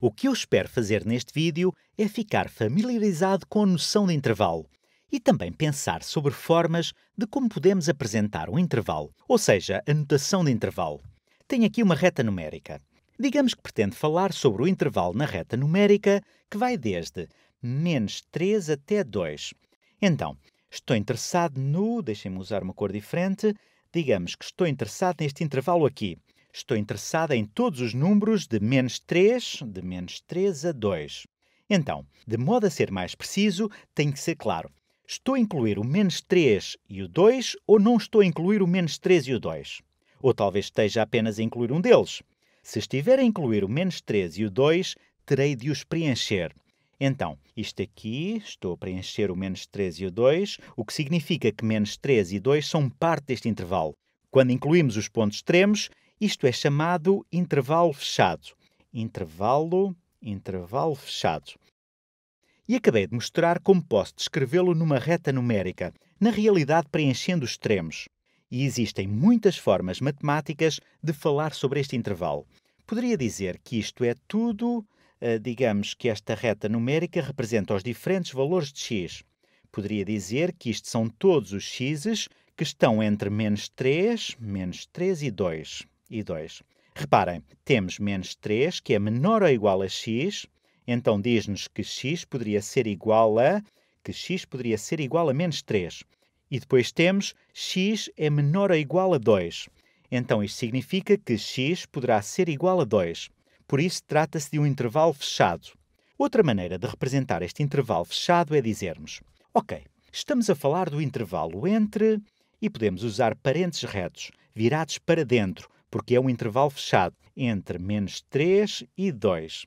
O que eu espero fazer neste vídeo é ficar familiarizado com a noção de intervalo e também pensar sobre formas de como podemos apresentar um intervalo, ou seja, a notação de intervalo. Tenho aqui uma reta numérica. Digamos que pretendo falar sobre o intervalo na reta numérica que vai desde menos 3 até 2. Então, estou interessado no. Deixem-me usar uma cor diferente. Digamos que estou interessado neste intervalo aqui. Estou interessada em todos os números de menos 3, de menos 3 a 2. Então, de modo a ser mais preciso, tem que ser claro. Estou a incluir o menos 3 e o 2 ou não estou a incluir o menos 3 e o 2? Ou talvez esteja apenas a incluir um deles. Se estiver a incluir o menos 3 e o 2, terei de os preencher. Então, isto aqui, estou a preencher o menos 3 e o 2, o que significa que menos 3 e 2 são parte deste intervalo. Quando incluímos os pontos extremos, isto é chamado intervalo fechado. Intervalo, intervalo fechado. E acabei de mostrar como posso descrevê-lo numa reta numérica, na realidade preenchendo os extremos. E existem muitas formas matemáticas de falar sobre este intervalo. Poderia dizer que isto é tudo, eh, digamos que esta reta numérica representa os diferentes valores de x. Poderia dizer que isto são todos os x's que estão entre menos 3, menos 3 e 2 e 2. Reparem, temos menos 3, que é menor ou igual a x, então diz-nos que x poderia ser igual a que x poderia ser igual a menos 3. E depois temos x é menor ou igual a 2. Então isto significa que x poderá ser igual a 2. Por isso trata-se de um intervalo fechado. Outra maneira de representar este intervalo fechado é dizermos: OK, estamos a falar do intervalo entre e podemos usar parênteses retos virados para dentro porque é um intervalo fechado entre menos 3 e 2.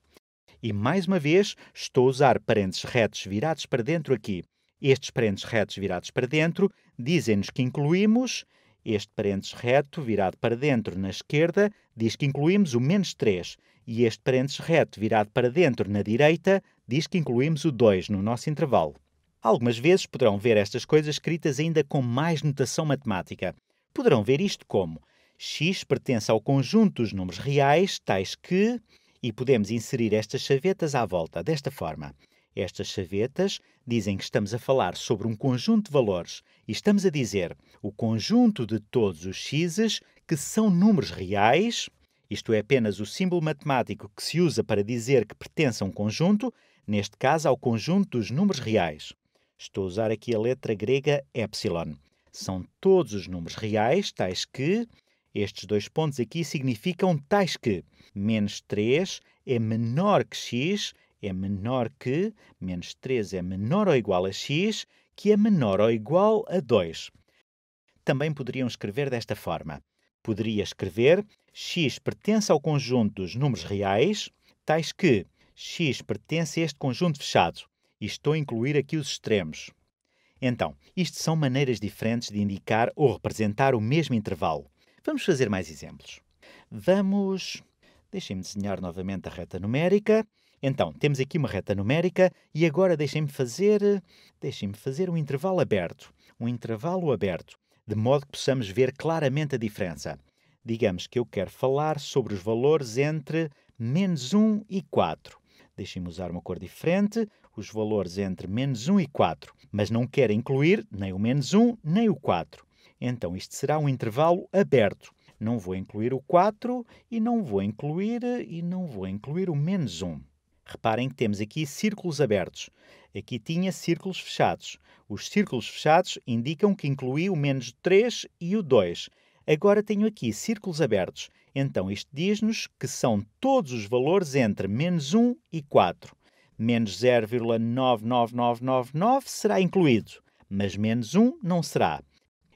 E mais uma vez, estou a usar parênteses retos virados para dentro aqui. Estes parênteses retos virados para dentro dizem-nos que incluímos este parênteses reto virado para dentro na esquerda diz que incluímos o menos 3. E este parênteses reto virado para dentro na direita diz que incluímos o 2 no nosso intervalo. Algumas vezes poderão ver estas coisas escritas ainda com mais notação matemática. Poderão ver isto como x pertence ao conjunto dos números reais, tais que, e podemos inserir estas chavetas à volta, desta forma. Estas chavetas dizem que estamos a falar sobre um conjunto de valores e estamos a dizer o conjunto de todos os x's que são números reais, isto é apenas o símbolo matemático que se usa para dizer que pertence a um conjunto, neste caso ao conjunto dos números reais. Estou a usar aqui a letra grega epsilon. São todos os números reais, tais que, estes dois pontos aqui significam tais que menos 3 é menor que x, é menor que, menos 3 é menor ou igual a x, que é menor ou igual a 2. Também poderiam escrever desta forma. Poderia escrever x pertence ao conjunto dos números reais, tais que x pertence a este conjunto fechado, e estou a incluir aqui os extremos. Então, isto são maneiras diferentes de indicar ou representar o mesmo intervalo. Vamos fazer mais exemplos. Vamos. Deixem-me desenhar novamente a reta numérica. Então, temos aqui uma reta numérica e agora deixem-me fazer, deixem-me fazer um intervalo aberto, um intervalo aberto, de modo que possamos ver claramente a diferença. Digamos que eu quero falar sobre os valores entre menos 1 e 4. Deixem-me usar uma cor diferente, os valores entre menos 1 e 4, mas não quero incluir nem o menos 1 nem o 4. Então, isto será um intervalo aberto. Não vou incluir o 4 e não vou incluir e não vou incluir o menos 1. Reparem que temos aqui círculos abertos. Aqui tinha círculos fechados. Os círculos fechados indicam que incluí o menos 3 e o 2. Agora tenho aqui círculos abertos. Então isto diz-nos que são todos os valores entre menos 1 e 4. Menos 0,99999 será incluído, mas menos 1 não será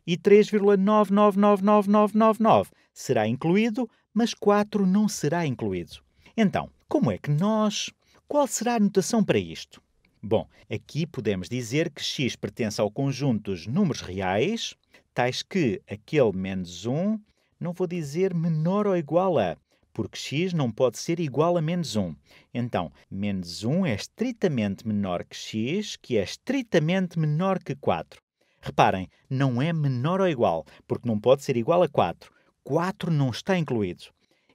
e 3,999999 será incluído, mas 4 não será incluído. Então, como é que nós. Qual será a notação para isto? Bom, aqui podemos dizer que x pertence ao conjunto dos números reais, tais que aquele menos 1 não vou dizer menor ou igual a, porque x não pode ser igual a menos 1. Então, menos 1 é estritamente menor que x, que é estritamente menor que 4. Reparem, não é menor ou igual, porque não pode ser igual a 4. 4 não está incluído.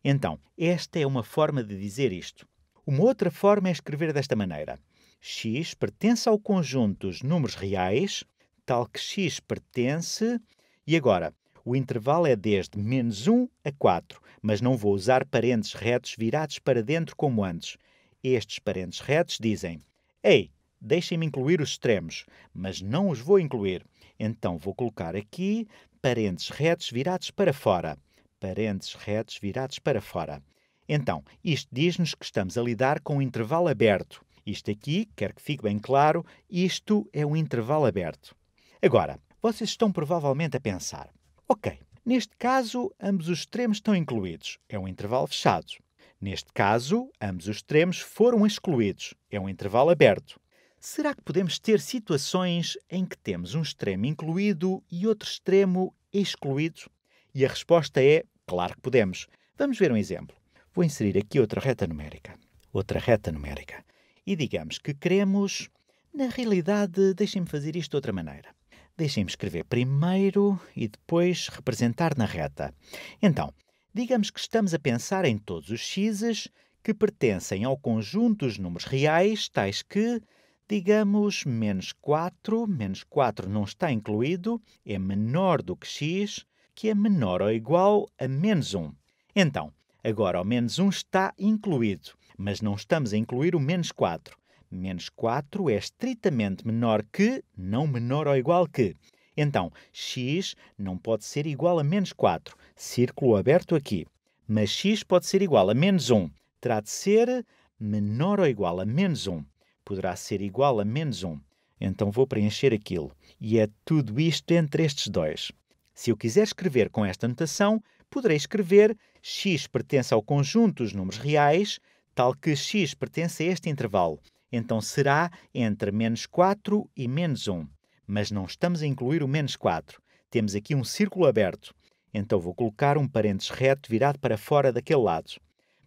Então, esta é uma forma de dizer isto. Uma outra forma é escrever desta maneira: x pertence ao conjunto dos números reais, tal que x pertence. E agora, o intervalo é desde menos 1 a 4, mas não vou usar parênteses retos virados para dentro como antes. Estes parênteses retos dizem: Ei, deixem-me incluir os extremos, mas não os vou incluir. Então vou colocar aqui parentes retos virados para fora. Parentes retos virados para fora. Então, isto diz-nos que estamos a lidar com um intervalo aberto. Isto aqui, quero que fique bem claro, isto é um intervalo aberto. Agora, vocês estão provavelmente a pensar: ok, neste caso, ambos os extremos estão incluídos, é um intervalo fechado. Neste caso, ambos os extremos foram excluídos, é um intervalo aberto. Será que podemos ter situações em que temos um extremo incluído e outro extremo excluído? E a resposta é: claro que podemos. Vamos ver um exemplo. Vou inserir aqui outra reta numérica. Outra reta numérica. E digamos que queremos. Na realidade, deixem-me fazer isto de outra maneira. Deixem-me escrever primeiro e depois representar na reta. Então, digamos que estamos a pensar em todos os x's que pertencem ao conjunto dos números reais, tais que Digamos menos 4, menos 4 não está incluído, é menor do que x, que é menor ou igual a menos 1. Então, agora o menos 1 está incluído, mas não estamos a incluir o menos 4. Menos 4 é estritamente menor que, não menor ou igual que. Então, x não pode ser igual a menos 4, círculo aberto aqui. Mas x pode ser igual a menos 1, terá de ser menor ou igual a menos 1 poderá ser igual a menos 1. Então vou preencher aquilo. E é tudo isto entre estes dois. Se eu quiser escrever com esta notação, poderei escrever x pertence ao conjunto dos números reais, tal que x pertence a este intervalo. Então será entre menos 4 e menos 1. Mas não estamos a incluir o menos 4. Temos aqui um círculo aberto. Então vou colocar um parênteses reto virado para fora daquele lado.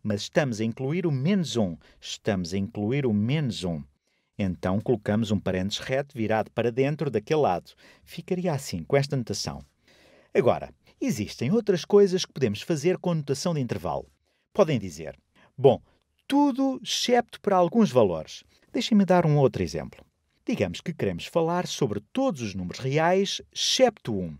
Mas estamos a incluir o menos 1. Estamos a incluir o menos 1. Então colocamos um parênteses reto virado para dentro daquele lado. Ficaria assim, com esta notação. Agora, existem outras coisas que podemos fazer com a notação de intervalo. Podem dizer, bom, tudo excepto para alguns valores. Deixem-me dar um outro exemplo. Digamos que queremos falar sobre todos os números reais, excepto um.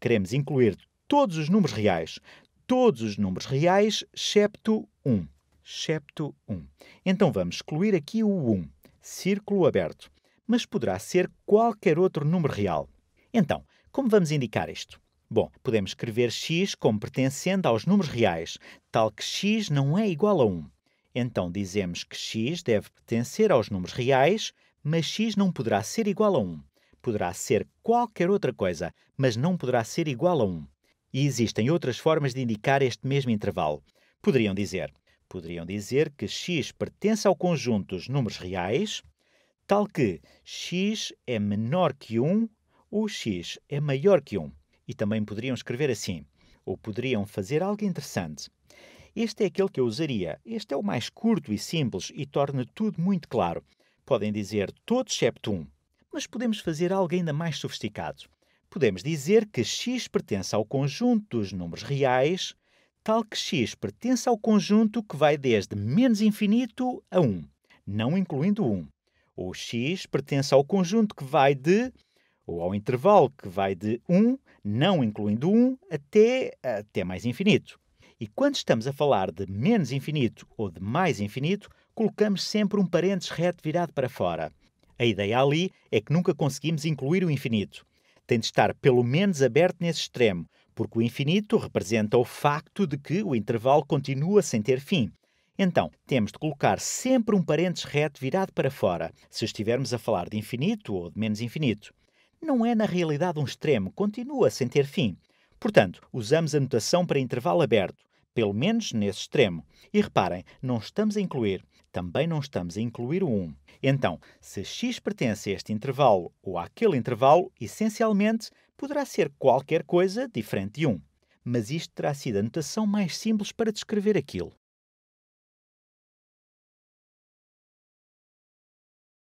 Queremos incluir todos os números reais. Todos os números reais, excepto um. Excepto um. Então vamos excluir aqui o 1. Um círculo aberto, mas poderá ser qualquer outro número real. Então, como vamos indicar isto? Bom, podemos escrever x como pertencendo aos números reais, tal que x não é igual a 1. Então dizemos que x deve pertencer aos números reais, mas x não poderá ser igual a 1. Poderá ser qualquer outra coisa, mas não poderá ser igual a 1. E existem outras formas de indicar este mesmo intervalo. Poderiam dizer Poderiam dizer que x pertence ao conjunto dos números reais, tal que x é menor que 1 ou x é maior que 1. E também poderiam escrever assim, ou poderiam fazer algo interessante. Este é aquele que eu usaria. Este é o mais curto e simples e torna tudo muito claro. Podem dizer todo excepto 1, mas podemos fazer algo ainda mais sofisticado. Podemos dizer que x pertence ao conjunto dos números reais tal que x pertence ao conjunto que vai desde menos infinito a 1, não incluindo 1. Ou x pertence ao conjunto que vai de, ou ao intervalo que vai de 1, não incluindo 1, até, até mais infinito. E quando estamos a falar de menos infinito ou de mais infinito, colocamos sempre um parênteses reto virado para fora. A ideia ali é que nunca conseguimos incluir o infinito. Tem de estar pelo menos aberto nesse extremo, porque o infinito representa o facto de que o intervalo continua sem ter fim. Então, temos de colocar sempre um parênteses reto virado para fora, se estivermos a falar de infinito ou de menos infinito. Não é na realidade um extremo, continua sem ter fim. Portanto, usamos a notação para intervalo aberto, pelo menos nesse extremo. E reparem, não estamos a incluir, também não estamos a incluir o 1. Então, se x pertence a este intervalo ou àquele intervalo, essencialmente poderá ser qualquer coisa diferente de um, mas isto terá sido a notação mais simples para descrever aquilo.